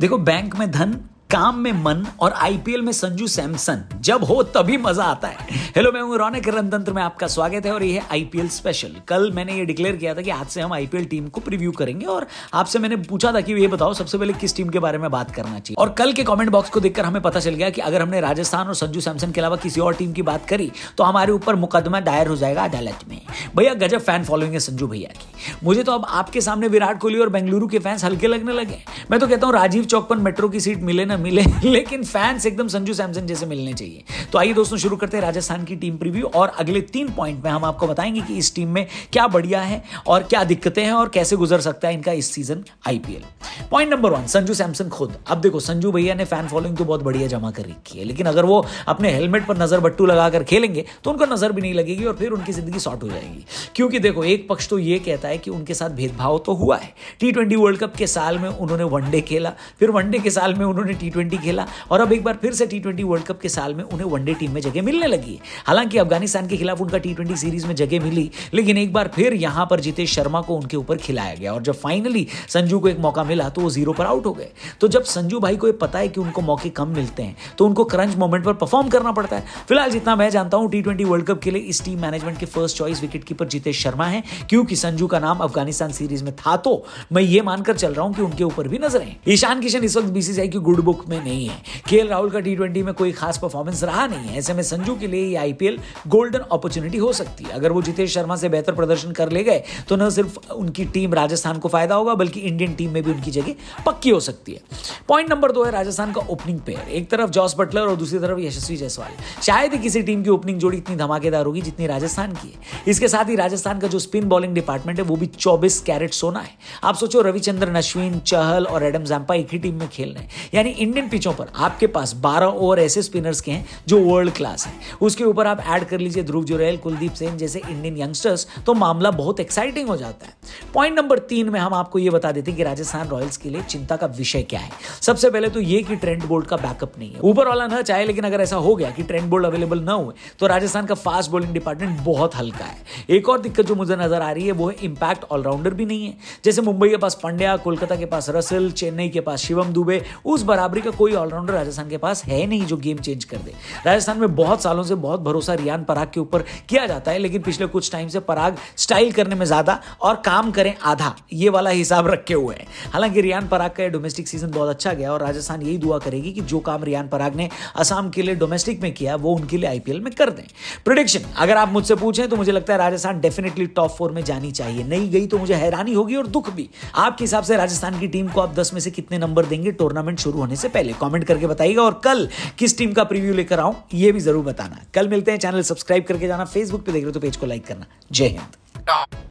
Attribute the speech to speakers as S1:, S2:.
S1: देखो बैंक में धन काम में मन और आईपीएल में संजू सैमसन जब हो तभी मजा आता है हेलो मैं हूं रौनक रणतंत्र में आपका स्वागत है और यह है आईपीएल स्पेशल कल मैंने ये डिक्लेयर किया था कि आज से हम आईपीएल टीम को प्रीव्यू करेंगे और आपसे मैंने पूछा था कि ये बताओ सबसे पहले किस टीम के बारे में बात करना चाहिए और कल के कॉमेंट बॉक्स को देखकर हमें पता चल गया कि अगर हमने राजस्थान और संजू सैमसन के अलावा किसी और टीम की बात करी तो हमारे ऊपर मुकदमा दायर हो जाएगा अदालत में भैया गजब फैन फॉलोइंग है संजू भैया की मुझे तो अब आपके सामने विराट कोहली और बेंगलुरु के फैंस हल्के लगने लगे मैं तो कहता हूँ राजीव चौक पर मेट्रो की सीट मिले ना मिले लेकिन फैंस एकदम संजू सैमसन जैसे मिलने चाहिए तो आइए दोस्तों शुरू करते हैं राजस्थान की टीम प्रीव्यू और अगले तीन पॉइंट में हम आपको बताएंगे कि इस टीम में क्या बढ़िया है और क्या दिक्कतें हैं और कैसे गुजर सकता है इनका इस season IPL point number one Sanju Samson खुद अब देखो संजू भैया ने फैन फॉलोइंग तो बहुत बढ़िया जमा कर रखी है लेकिन अगर वो अपने हेलमेट पर नजर बट्टू लगाकर खेलेंगे तो उनको नजर भी नहीं लगेगी और फिर उनकी जिंदगी शॉर्ट हो जाएगी क्योंकि देखो एक पक्ष तो ये कहता है कि उनके साथ भेदभाव तो हुआ है टी ट्वेंटी वर्ल्ड कप के साल में उन्होंने वनडे खेला फिर वनडे के साल में उन्होंने टी ट्वेंटी खेला और अब एक बार फिर से टी ट्वेंटी वर्ल्ड कप के साल में उन्हें वनडे टीम में जगह मिलने लगी है हालांकि अफगानिस्तान के खिलाफ उनका टी ट्वेंटी सीरीज में जगह मिली लेकिन एक बार फिर यहां पर जितेश शर्मा को उनके ऊपर खिलाया गया और जब फाइनली संजू को एक मौका मिला था तो वो जीरो पर आउट हो गए तो जब संजू भाई को ये पता है कि उनको मौके कम मिलते हैं तो उनको क्रंच मोमेंट पर परफॉर्म करना पड़ता है फिलहाल जितना मैं जानता हूँ टी ट्वेंटी वर्ल्ड कप के लिए इस टीम मैनेजमेंट के first choice wicket keeper Jitesh Sharma है क्योंकि संजू का नाम अफगानिस्तान सीरीज में था तो मैं ये मानकर चल रहा हूँ कि उनके ऊपर भी नजर है ईशान किशन इस वक्त बीसीसीआई की गुड बुक में नहीं है के राहुल का टी में कोई खास परफॉर्मेंस रहा नहीं है ऐसे में संजू के लिए आईपीएल गोल्डन अपॉर्चुनिटी हो सकती है अगर वो जितेश शर्मा से बेहतर प्रदर्शन कर ले गए तो न सिर्फ उनकी टीम राजस्थान को फायदा होगा बल्कि इंडियन टीम में भी उनकी जगह पक्की हो सकती है पॉइंट नंबर दो है राजस्थान का ओपनिंग पेयर एक तरफ जॉस बटलर और दूसरी तरफ यशस्वी जायसवाल शायद ही किसी टीम की ओपनिंग जोड़ी इतनी धमाकेदार होगी जितनी राजस्थान की है इसके साथ ही राजस्थान का जो स्पिन बॉलिंग डिपार्टमेंट है वो भी चौबीस कैरेट सोना है आप सोचो रविचंद्रन अश्विन चहल और एडम जैम्पा एक ही टीम में खेल रहे हैं यानी इंडियन पिचों पर आपके पास बारह ओवर ऐसे स्पिनर्स के हैं जो वर्ल्ड क्लास है उसके ऊपर आप ऐड कर लीजिए ध्रुव जुरेल कुलदीप सेन जैसे इंडियन यंगस्टर्स तो मामला बहुत एक्साइटिंग हो जाता है पॉइंट नंबर तीन में हम आपको यह बता देते हैं कि राजस्थान रॉयल्स रिजल्ट्स के लिए चिंता का विषय क्या है सबसे पहले तो ये कि ट्रेंड बोल्ट का बैकअप नहीं है ऊपर वाला ना चाहे लेकिन अगर ऐसा हो गया कि ट्रेंड बोल्ट अवेलेबल ना हो तो राजस्थान का फास्ट बॉलिंग डिपार्टमेंट बहुत हल्का है एक और दिक्कत जो मुझे नजर आ रही है वो है इंपैक्ट ऑलराउंडर भी नहीं है जैसे मुंबई के पास पंड्या कोलकाता के पास रसल चेन्नई के पास शिवम दुबे उस बराबरी का कोई ऑलराउंडर राजस्थान के पास है नहीं जो गेम चेंज कर दे राजस्थान में बहुत सालों से बहुत भरोसा रियान पराग के ऊपर किया जाता है लेकिन पिछले कुछ टाइम से पराग स्टाइल करने में ज्यादा और काम करें आधा ये वाला हिसाब रखे हुए हैं हालांकि हालांकि रियान पराग का डोमेस्टिक सीजन बहुत अच्छा गया और राजस्थान यही दुआ करेगी कि जो काम रियान पराग ने असम के लिए डोमेस्टिक में किया वो उनके लिए आईपीएल में कर दें प्रोडिक्शन अगर आप मुझसे पूछें तो मुझे लगता है राजस्थान डेफिनेटली टॉप फोर में जानी चाहिए नहीं गई तो मुझे हैरानी होगी और दुख भी आपके हिसाब से राजस्थान की टीम को आप दस में से कितने नंबर देंगे टूर्नामेंट शुरू होने से पहले कॉमेंट करके बताइएगा और कल किस टीम का प्रीव्यू लेकर आऊं ये भी जरूर बताना कल मिलते हैं चैनल सब्सक्राइब करके जाना फेसबुक पे देख रहे हो तो पेज को लाइक करना जय हिंद